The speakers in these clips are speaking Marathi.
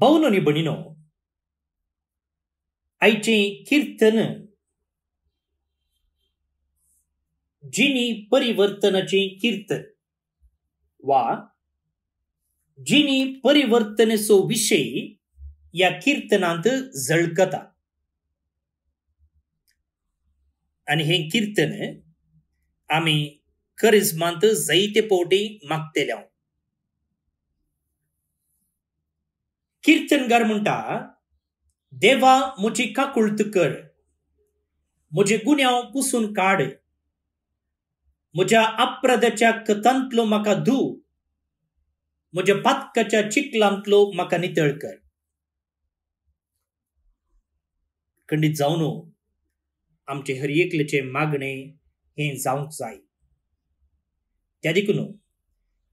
बवनोनी बणिनो आईचे कीर्तन जिनी परिवर्तनचे कीर्तन वा जिनी परिवर्तन सो विषय या कीर्तनांत झळकता आणि हे कीर्तन आमी करिज्मांत जायते पोटी मागतेल्या किर्तनगार म्हणटा देवा म्हजी काकुळत कर मुझे गुन्यांव पुसून काड म्हज्या अप्रदच्या कथांतलो म्हाका धू, म्हज्या पातकाच्या चिकलांतलो म्हाका नितळ कर खंडीत जावं आमचे हर एकलेचे मागणे हे जावंक जाय त्या देखून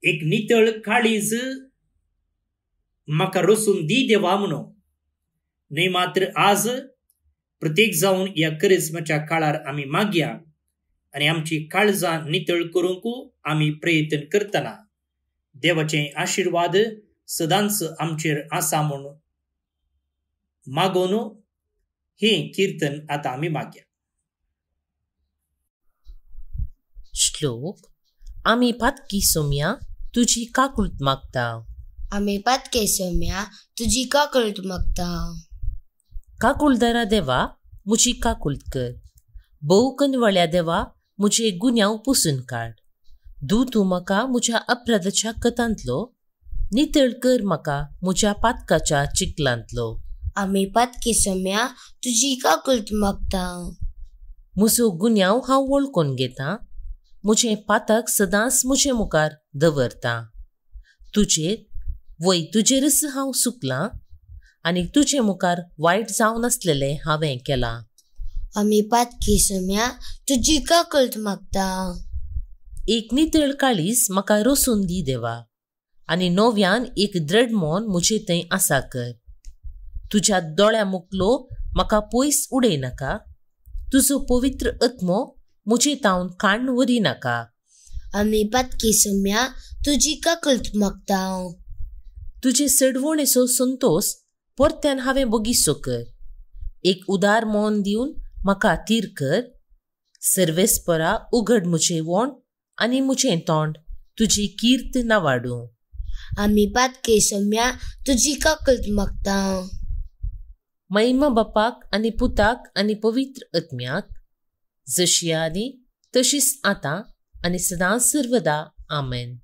एक नितळ काळीज देवा म्हणून vamno. मात्र आज प्रत्येक जावन ह्या करिज्माच्या काळार आमी मागया आनी आमची काळजां नितळ करूंकू आमी प्रयत्न करतना देवाचे आशिर्वाद सदांच आमचेर आसा म्हूण मागोन हें कीर्तन आतां आमी मागया श्लोक आमी पातकी सोमया तुजी काकूत मागता आम्ही केसम्या तुझी का कळत मागता कुलदारा देवा का कुलत कर बहुकन वळ्या देवा मुझे गुन्याव पुसून काड दू तूं म्हाका म्हज्या अपराधाच्या कथांतलो नितळ कर म्हाका म्हज्या पातकाच्या चिकलांतलो आम्ही पात केसम्या तुजी का कुलत मागता मुझो गुन्यांव हांव वळखून घेता म्हजें पाताक सदांच म्हजे मुखार दवरतां तुजेर वय रस हांव सुकलां आनी तुजे मुखार वायट जावन आसलेलें हांवें केलां आमी पातकी सोम्या तूं जिका कळत मागता एक नितळ काळीस म्हाका रोसून दी देवा आनी नव्यान एक द्रढ मोन म्हजे थंय आसा कर तुज्या दोळ्या मुकलो म्हाका पयस उडय नाका तुजो पवित्र अत्मो म्हजे तावन काण वरी नाका आमी पातकी सोम्या तुजी का कळत मागता तुझे सडवणेचो संतोष परत्यान हांवें बगीसो कर एक उदार मोन दिवन म्हाका तीर कर सर्वेस्परा उघड म्हजें वोण आनी म्हजें तोंड तुजी कीर्त ना वाडूं आमी पात केशम्या तुजी काकत मागता महिमा बापाक आनी पुताक आनी पवित्र आत्म्याक जशी आधी तशीच आतां आनी सदां सर्वदा आमेन